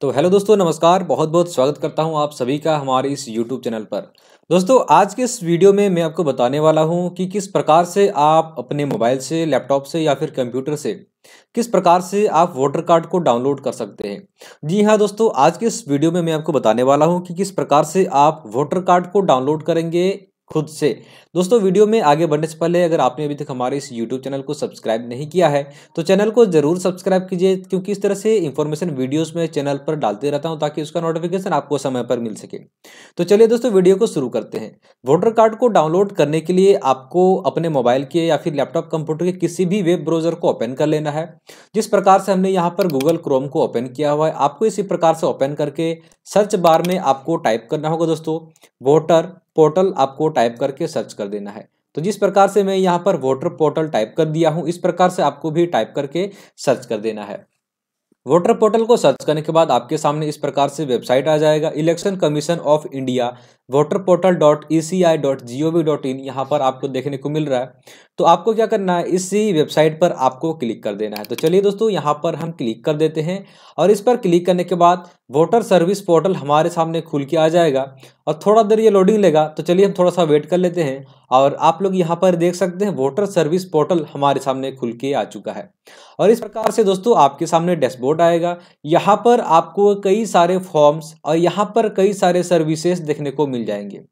तो हेलो दोस्तों नमस्कार बहुत बहुत स्वागत करता हूं आप सभी का हमारे इस यूट्यूब चैनल पर दोस्तों आज के इस वीडियो में मैं आपको बताने वाला हूं कि किस प्रकार से आप अपने मोबाइल से लैपटॉप से या फिर कंप्यूटर से किस प्रकार से आप वोटर कार्ड को डाउनलोड कर सकते हैं जी हाँ दोस्तों आज के इस वीडियो में मैं आपको बताने वाला हूँ कि किस प्रकार से आप वोटर कार्ड को डाउनलोड करेंगे खुद से दोस्तों वीडियो में आगे बढ़ने से पहले अगर आपने अभी तक हमारे इस यूट्यूब चैनल को सब्सक्राइब नहीं किया है तो चैनल को जरूर सब्सक्राइब कीजिए क्योंकि इस तरह से इन्फॉर्मेशन वीडियोस में चैनल पर डालते रहता हूं ताकि उसका नोटिफिकेशन आपको समय पर मिल सके तो चलिए दोस्तों वीडियो को शुरू करते हैं वोटर कार्ड को डाउनलोड करने के लिए आपको अपने मोबाइल के या फिर लैपटॉप कंप्यूटर के किसी भी वेब ब्राउजर को ओपन कर लेना है जिस प्रकार से हमने यहाँ पर गूगल क्रोम को ओपन किया हुआ है आपको इसी प्रकार से ओपन करके सर्च बार में आपको टाइप करना होगा दोस्तों वोटर पोर्टल आपको टाइप करके सर्च कर देना है तो जिस प्रकार से मैं यहाँ पर वोटर पोर्टल टाइप कर दिया हूँ इस प्रकार से आपको भी टाइप करके सर्च कर देना है वोटर पोर्टल को सर्च करने के बाद आपके सामने इस प्रकार से वेबसाइट आ जाएगा election commission of India voter portal dot E C I dot G O V dot in यहाँ पर आपको देखने को मिल रहा है तो आपको क्या करना है इसी वेबसाइट पर आपको क्लिक कर देना है तो चलिए दोस्तों यहाँ पर हम क्लिक कर देते हैं और इस पर क्लिक करने के बाद वोटर सर्विस पोर्टल हमारे सामने खुल के आ जाएगा और थोड़ा देर ये लोडिंग लेगा तो चलिए हम थोड़ा सा वेट कर लेते हैं और आप लोग यहाँ पर देख सकते हैं वोटर सर्विस पोर्टल हमारे सामने खुल के आ चुका है और इस प्रकार से दोस्तों आपके सामने डैशबोर्ड आएगा यहाँ पर आपको कई सारे फॉर्म्स और यहाँ पर कई सारे सर्विसेज देखने को मिल मिल जाएंगे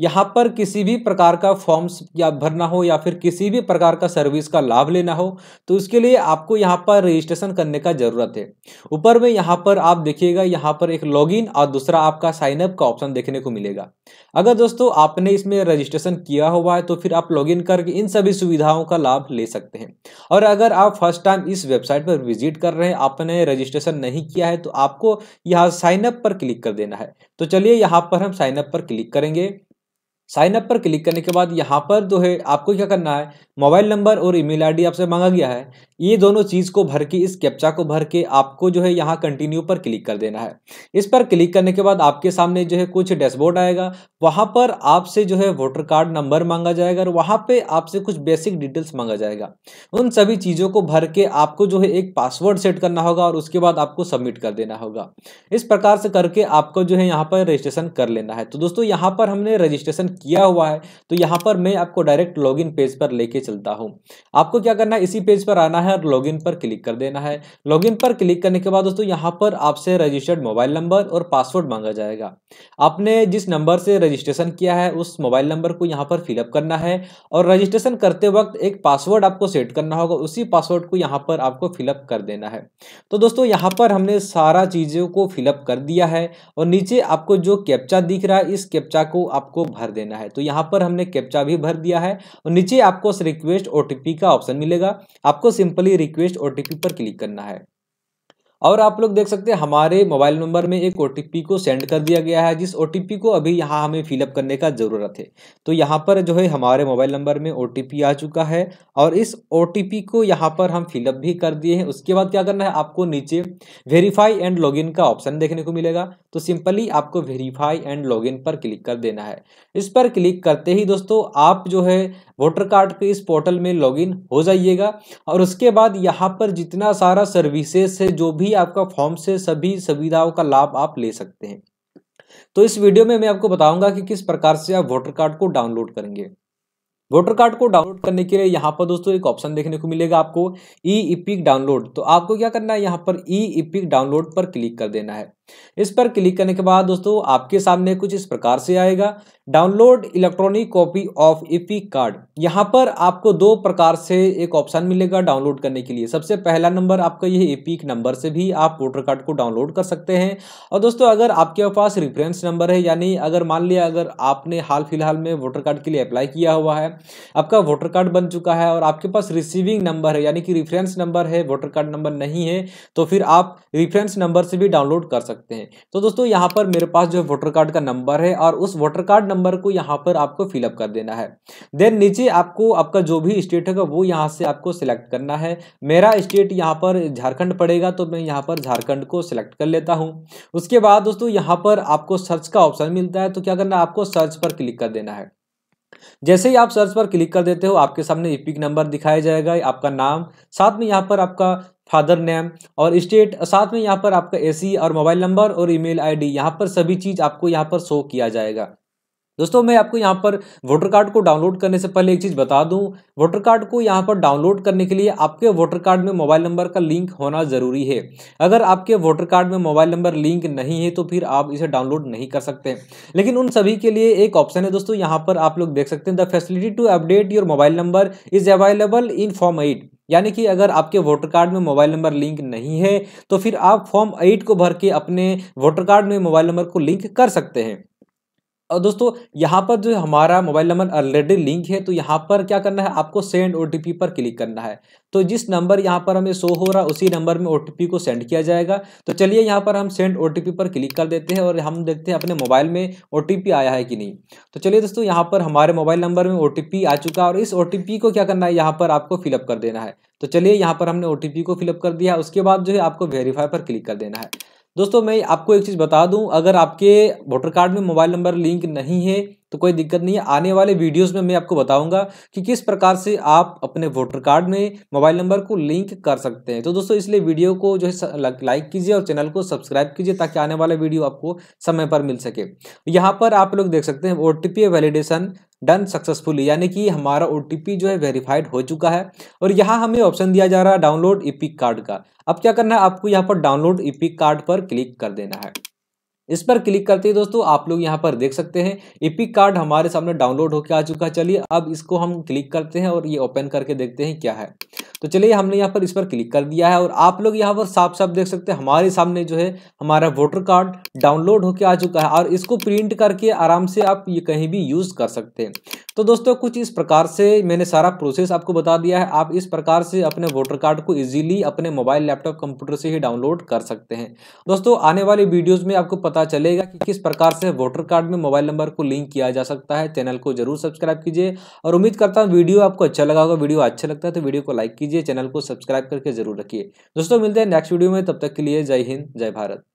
यहाँ पर किसी भी प्रकार का फॉर्म्स या भरना हो या फिर किसी भी प्रकार का सर्विस का लाभ लेना हो तो उसके लिए आपको यहाँ पर रजिस्ट्रेशन करने का ज़रूरत है ऊपर में यहाँ पर आप देखिएगा यहाँ पर एक लॉगिन और दूसरा आपका साइनअप का ऑप्शन देखने को मिलेगा अगर दोस्तों आपने इसमें रजिस्ट्रेशन किया हुआ है तो फिर आप लॉगिन करके इन सभी सुविधाओं का लाभ ले सकते हैं और अगर आप फर्स्ट टाइम इस वेबसाइट पर विजिट कर रहे हैं आपने रजिस्ट्रेशन नहीं किया है तो आपको यहाँ साइनअप पर क्लिक कर देना है तो चलिए यहाँ पर हम साइनअप पर क्लिक करेंगे साइन अप पर क्लिक करने के बाद यहाँ पर जो है आपको क्या करना है मोबाइल नंबर और ईमेल आईडी आपसे मांगा गया है ये दोनों चीज़ को भर के इस कैप्चा को भर के आपको जो है यहाँ कंटिन्यू पर क्लिक कर देना है इस पर क्लिक करने के बाद आपके सामने जो है कुछ डैशबोर्ड आएगा वहाँ पर आपसे जो है वोटर कार्ड नंबर मांगा जाएगा और वहाँ पे आपसे कुछ बेसिक डिटेल्स मांगा जाएगा उन सभी चीज़ों को भर के आपको जो है एक पासवर्ड सेट करना होगा और उसके बाद आपको सबमिट कर देना होगा इस प्रकार से करके आपको जो है यहाँ पर रजिस्ट्रेशन कर लेना है तो दोस्तों यहाँ पर हमने रजिस्ट्रेशन किया हुआ है तो यहाँ पर मैं आपको डायरेक्ट लॉग पेज पर लेके चलता हूँ आपको क्या करना है इसी पेज पर आना है है और लॉगिन पर क्लिक कर देना है लॉगिन पर क्लिक करने के बाद दोस्तों यहाँ पर आपसे रजिस्टर्ड मोबाइल नंबर और पासवर्ड मांगा जाएगा आपने जिस नंबर से रजिस्ट्रेशन किया है उस मोबाइल नंबर को यहाँ पर फिलअप करना है और रजिस्ट्रेशन करते वक्त एक पासवर्ड आपको सेट करना होगा उसी पासवर्ड को यहाँ पर आपको फिलअप कर देना है तो दोस्तों यहाँ पर हमने सारा चीज़ों को फिलअप कर दिया है और नीचे आपको जो कैप्चा दिख रहा है इस कैप्चा को आपको भर देना है तो यहाँ पर हमने कैप्चा भी भर दिया है और नीचे आपको रिक्वेस्ट ओ का ऑप्शन मिलेगा आपको सिंपल सिंपली रिक्वेस्ट ओ पर क्लिक करना है और आप लोग देख सकते हैं हमारे मोबाइल नंबर में एक ओ को सेंड कर दिया गया है जिस ओ को अभी यहाँ हमें फिलअप करने का ज़रूरत है तो यहाँ पर जो है हमारे मोबाइल नंबर में ओ आ चुका है और इस ओ को यहाँ पर हम फिलअप भी कर दिए हैं उसके बाद क्या करना है आपको नीचे वेरीफाई एंड लॉगिन का ऑप्शन देखने को मिलेगा तो सिंपली आपको वेरीफाई एंड लॉगिन पर क्लिक कर देना है इस पर क्लिक करते ही दोस्तों आप जो है वोटर कार्ड पे इस पोर्टल में लॉगिन हो जाइएगा और उसके बाद यहाँ पर जितना सारा सर्विसेज से जो भी आपका फॉर्म से सभी सुविधाओं का लाभ आप ले सकते हैं तो इस वीडियो में मैं आपको बताऊंगा कि किस प्रकार से आप वोटर कार्ड को डाउनलोड करेंगे वोटर कार्ड को डाउनलोड करने के लिए यहाँ पर दोस्तों एक ऑप्शन देखने को मिलेगा आपको ई इपिक डाउनलोड तो आपको क्या करना है यहाँ पर ई इपिक डाउनलोड पर क्लिक कर देना है इस पर क्लिक करने के बाद दोस्तों आपके सामने कुछ इस प्रकार से आएगा download electronic copy of EPIC card यहाँ पर आपको दो प्रकार से एक ऑप्शन मिलेगा डाउनलोड करने के लिए सबसे पहला नंबर आपका यह इपिक नंबर से भी आप वोटर कार्ड को डाउनलोड कर सकते हैं और दोस्तों अगर आपके पास रेफरेंस नंबर है यानी अगर मान लिया अगर आपने हाल फिलहाल में वोटर कार्ड के लिए अप्लाई किया हुआ है आपका वोटर कार्ड बन चुका है और आपके पास रिसीविंग नंबर है यानी कि रिफरेंस नंबर है वोटर कार्ड नंबर नहीं है तो फिर आप रिफरेंस नंबर से भी डाउनलोड कर सकते हैं तो दोस्तों यहाँ पर मेरे पास जो वोटर कार्ड का नंबर है और उस वोटर कार्ड नंबर को यहाँ पर आपको फिलअप कर देना है देन नीचे आपको आपका जो भी स्टेट होगा वो यहाँ से आपको सिलेक्ट करना है मेरा स्टेट यहाँ पर झारखंड पड़ेगा तो मैं यहाँ पर झारखंड को सिलेक्ट कर लेता हूँ उसके बाद दोस्तों यहाँ पर आपको सर्च का ऑप्शन मिलता है तो क्या करना है आपको सर्च पर क्लिक कर देना है जैसे ही आप सर्च पर क्लिक कर देते हो आपके सामने इपिक नंबर दिखाया जाएगा आपका नाम साथ में यहाँ पर आपका फादर नेम और स्टेट साथ में यहाँ पर आपका एसी और मोबाइल नंबर और ईमेल आईडी यहाँ पर सभी चीज़ आपको यहाँ पर शो किया जाएगा दोस्तों मैं आपको यहाँ पर वोटर कार्ड को डाउनलोड करने से पहले एक चीज़ बता दूँ वोटर कार्ड को यहाँ पर डाउनलोड करने के लिए आपके वोटर कार्ड में मोबाइल नंबर का लिंक होना ज़रूरी है अगर आपके वोटर कार्ड में मोबाइल नंबर लिंक नहीं है तो फिर आप इसे डाउनलोड नहीं कर सकते लेकिन उन सभी के लिए एक ऑप्शन है दोस्तों यहाँ पर आप लोग देख सकते हैं the facility to update your mobile number is available in form eight यानी कि अगर आपके वोटर कार्ड में मोबाइल नंबर लिंक नहीं है तो फिर आप फॉर्म एट को भर के अपने वोटर कार्ड में मोबाइल नंबर को लिंक कर सकते हैं और दोस्तों यहाँ पर जो हमारा मोबाइल नंबर ऑलरेडी लिंक है तो यहाँ पर क्या करना है आपको सेंड ओ पर क्लिक करना है तो जिस नंबर यहाँ पर हमें शो हो रहा उसी नंबर में ओ को सेंड किया जाएगा तो चलिए यहाँ पर हम सेंड ओ पर क्लिक कर देते हैं और हम देखते हैं अपने मोबाइल में ओ आया है कि नहीं तो चलिए दोस्तों यहाँ पर हमारे मोबाइल नंबर में ओ आ चुका और इस ओ को क्या करना है यहाँ पर आपको फिलअप कर देना है तो चलिए यहाँ पर हमने ओ को फिलअप कर दिया उसके बाद जो है आपको वेरीफाई पर क्लिक कर देना है दोस्तों मैं आपको एक चीज़ बता दूं अगर आपके वोटर कार्ड में मोबाइल नंबर लिंक नहीं है तो कोई दिक्कत नहीं है आने वाले वीडियोस में मैं आपको बताऊंगा कि किस प्रकार से आप अपने वोटर कार्ड में मोबाइल नंबर को लिंक कर सकते हैं तो दोस्तों इसलिए वीडियो को जो है लाइक कीजिए और चैनल को सब्सक्राइब कीजिए ताकि आने वाला वीडियो आपको समय पर मिल सके यहाँ पर आप लोग देख सकते हैं ओ वैलिडेशन डन सक्सेसफुली यानी कि हमारा ओ जो है वेरीफाइड हो चुका है और यहाँ हमें ऑप्शन दिया जा रहा है डाउनलोड ई कार्ड का अब क्या करना है आपको यहाँ पर डाउनलोड ई कार्ड पर क्लिक कर देना है इस पर क्लिक करते ही दोस्तों आप लोग यहाँ पर देख सकते हैं एपिक कार्ड हमारे सामने डाउनलोड होकर आ चुका है चलिए अब इसको हम क्लिक करते हैं और ये ओपन करके देखते हैं क्या है तो चलिए हमने यहाँ पर इस पर क्लिक कर दिया है और आप लोग यहाँ पर साफ साफ देख सकते हैं हमारे सामने जो है हमारा वोटर कार्ड डाउनलोड होकर आ चुका है और इसको प्रिंट करके आराम से आप ये कहीं भी यूज़ कर सकते हैं तो दोस्तों कुछ इस प्रकार से मैंने सारा प्रोसेस आपको बता दिया है आप इस प्रकार से अपने वोटर कार्ड को इजीली अपने मोबाइल लैपटॉप कंप्यूटर से ही डाउनलोड कर सकते हैं दोस्तों आने वाली वीडियोस में आपको पता चलेगा कि किस प्रकार से वोटर कार्ड में मोबाइल नंबर को लिंक किया जा सकता है चैनल को जरूर सब्सक्राइब कीजिए और उम्मीद करता हूँ वीडियो आपको अच्छा लगा होगा वीडियो अच्छा लगता है तो वीडियो को लाइक कीजिए चैनल को सब्सक्राइब करके जरूर रखिए दोस्तों मिलते हैं नेक्स्ट वीडियो में तब तक के लिए जय हिंद जय भारत